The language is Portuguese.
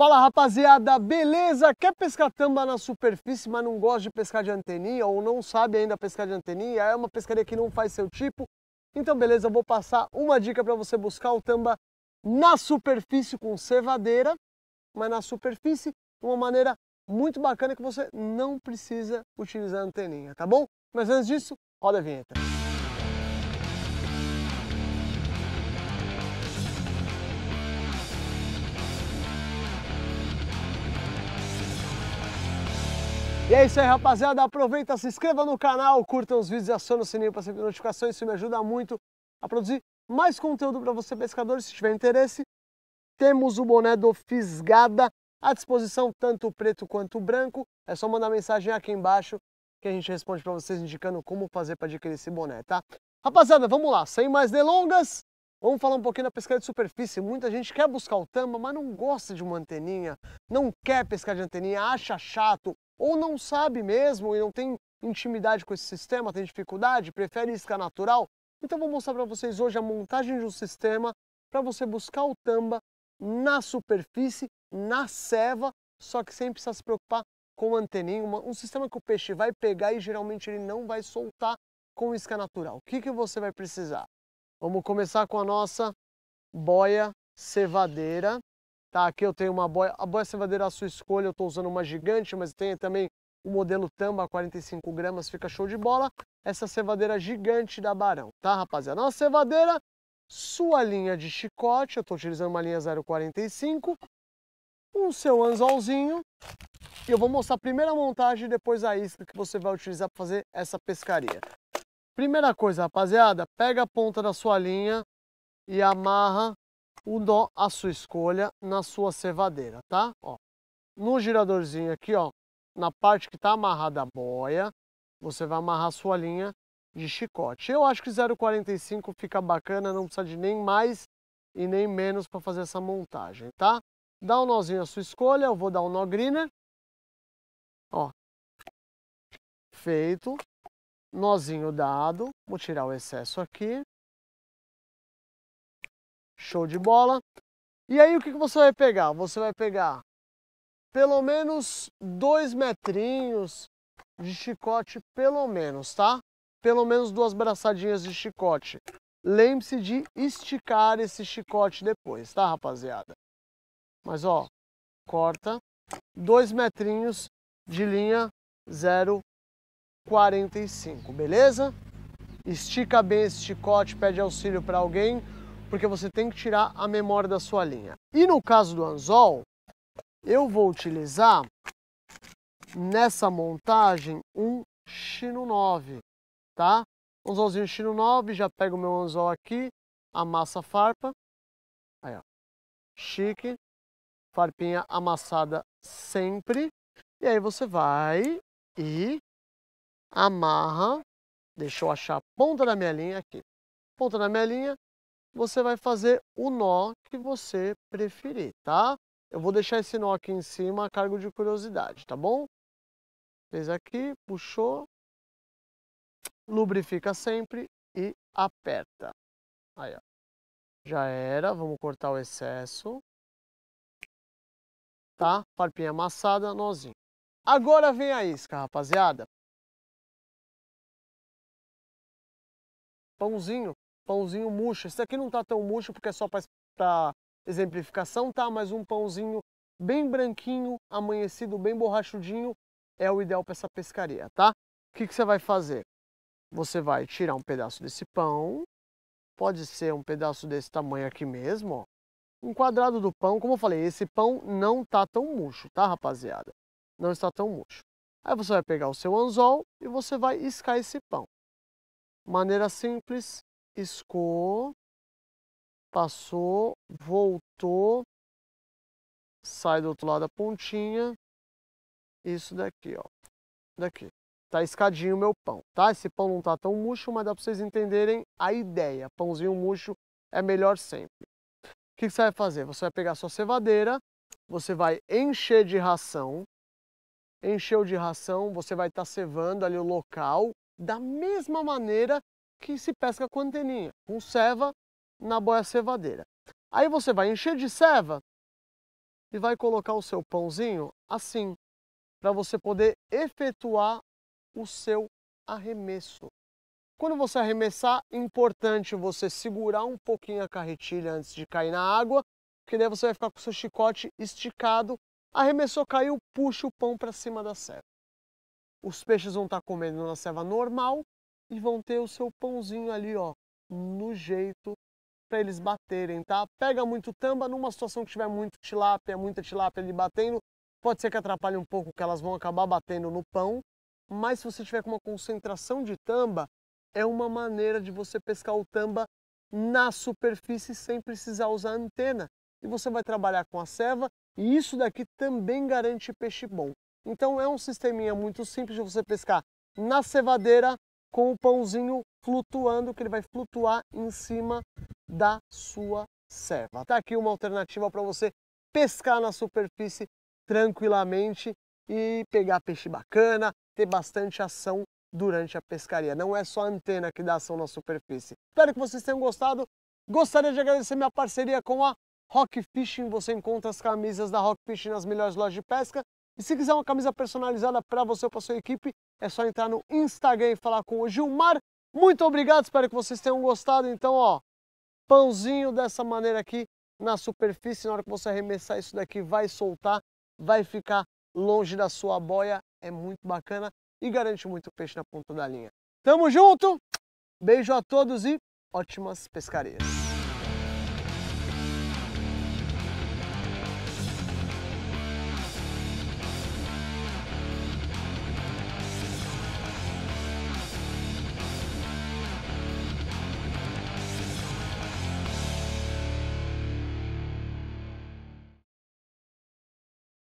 Fala rapaziada, beleza? Quer pescar tamba na superfície, mas não gosta de pescar de anteninha ou não sabe ainda pescar de anteninha, é uma pescaria que não faz seu tipo? Então beleza, eu vou passar uma dica para você buscar o tamba na superfície com cevadeira, mas na superfície de uma maneira muito bacana que você não precisa utilizar anteninha, tá bom? Mas antes disso, roda a vinheta. E é isso aí, rapaziada. Aproveita, se inscreva no canal, curta os vídeos e aciona o sininho para receber notificações. Isso me ajuda muito a produzir mais conteúdo para você, pescador. Se tiver interesse, temos o boné do Fisgada à disposição, tanto preto quanto branco. É só mandar mensagem aqui embaixo que a gente responde para vocês indicando como fazer para adquirir esse boné, tá? Rapaziada, vamos lá. Sem mais delongas, Vamos falar um pouquinho da pescaria de superfície. Muita gente quer buscar o tamba, mas não gosta de uma anteninha, não quer pescar de anteninha, acha chato, ou não sabe mesmo e não tem intimidade com esse sistema, tem dificuldade, prefere isca natural, então vou mostrar para vocês hoje a montagem de um sistema para você buscar o tamba na superfície, na ceva, só que sem precisar se preocupar com anteninha, um sistema que o peixe vai pegar e geralmente ele não vai soltar com isca natural. O que, que você vai precisar? Vamos começar com a nossa boia cevadeira. Tá, aqui eu tenho uma boia, a boia cevadeira à sua escolha, eu estou usando uma gigante, mas tem também o modelo Tamba 45 gramas, fica show de bola. Essa cevadeira gigante da Barão, tá rapaziada? É uma cevadeira, sua linha de chicote, eu estou utilizando uma linha 0,45, um seu anzolzinho, e eu vou mostrar a primeira montagem e depois a isca que você vai utilizar para fazer essa pescaria. Primeira coisa, rapaziada, pega a ponta da sua linha e amarra o nó à sua escolha na sua cevadeira, tá? Ó, no giradorzinho aqui, ó, na parte que está amarrada a boia, você vai amarrar a sua linha de chicote. Eu acho que 0,45 fica bacana, não precisa de nem mais e nem menos para fazer essa montagem, tá? Dá um nozinho à sua escolha, eu vou dar um nó greener. Ó, feito, nozinho dado, vou tirar o excesso aqui. Show de bola. E aí o que você vai pegar? Você vai pegar pelo menos dois metrinhos de chicote, pelo menos, tá? Pelo menos duas braçadinhas de chicote. Lembre-se de esticar esse chicote depois, tá, rapaziada? Mas, ó, corta dois metrinhos de linha 0,45, beleza? Estica bem esse chicote, pede auxílio para alguém porque você tem que tirar a memória da sua linha. E no caso do anzol, eu vou utilizar nessa montagem um chino 9, tá? Anzolzinho chino 9, já pego o meu anzol aqui, amassa a farpa, aí ó, chique, farpinha amassada sempre, e aí você vai e amarra, deixa eu achar a ponta da minha linha aqui, ponta da minha linha, você vai fazer o nó que você preferir, tá? Eu vou deixar esse nó aqui em cima a cargo de curiosidade, tá bom? Fez aqui, puxou, lubrifica sempre e aperta. Aí, ó. Já era, vamos cortar o excesso. Tá? Farpinha amassada, nozinho. Agora vem a isca, rapaziada. Pãozinho pãozinho murcho. Esse aqui não está tão murcho porque é só para exemplificação, tá? Mas um pãozinho bem branquinho, amanhecido, bem borrachudinho, é o ideal para essa pescaria, tá? O que, que você vai fazer? Você vai tirar um pedaço desse pão, pode ser um pedaço desse tamanho aqui mesmo, ó. Um quadrado do pão, como eu falei, esse pão não tá tão murcho, tá, rapaziada? Não está tão murcho. Aí você vai pegar o seu anzol e você vai iscar esse pão. Maneira simples, escou, passou, voltou, sai do outro lado da pontinha, isso daqui, ó, daqui. Tá escadinho o meu pão, tá? Esse pão não tá tão murcho, mas dá pra vocês entenderem a ideia. Pãozinho murcho é melhor sempre. O que, que você vai fazer? Você vai pegar sua cevadeira, você vai encher de ração, encheu de ração, você vai estar tá cevando ali o local da mesma maneira que se pesca com anteninha, com ceva na boia cevadeira. Aí você vai encher de ceva e vai colocar o seu pãozinho assim, para você poder efetuar o seu arremesso. Quando você arremessar, é importante você segurar um pouquinho a carretilha antes de cair na água, porque daí você vai ficar com o seu chicote esticado. Arremessou, caiu, puxa o pão para cima da ceva. Os peixes vão estar tá comendo na ceva normal e vão ter o seu pãozinho ali, ó, no jeito para eles baterem, tá? Pega muito tamba numa situação que tiver muito tilápia, muita tilápia ali batendo, pode ser que atrapalhe um pouco que elas vão acabar batendo no pão, mas se você tiver com uma concentração de tamba, é uma maneira de você pescar o tamba na superfície sem precisar usar antena. E você vai trabalhar com a ceva e isso daqui também garante peixe bom. Então é um sisteminha muito simples de você pescar na cevadeira com o pãozinho flutuando, que ele vai flutuar em cima da sua serva. Está aqui uma alternativa para você pescar na superfície tranquilamente e pegar peixe bacana, ter bastante ação durante a pescaria. Não é só a antena que dá ação na superfície. Espero que vocês tenham gostado. Gostaria de agradecer minha parceria com a Rock Fishing. Você encontra as camisas da Rock Fishing nas melhores lojas de pesca e se quiser uma camisa personalizada para você ou para sua equipe, é só entrar no Instagram e falar com o Gilmar. Muito obrigado, espero que vocês tenham gostado. Então, ó, pãozinho dessa maneira aqui na superfície, na hora que você arremessar isso daqui, vai soltar, vai ficar longe da sua boia, é muito bacana e garante muito peixe na ponta da linha. Tamo junto, beijo a todos e ótimas pescarias.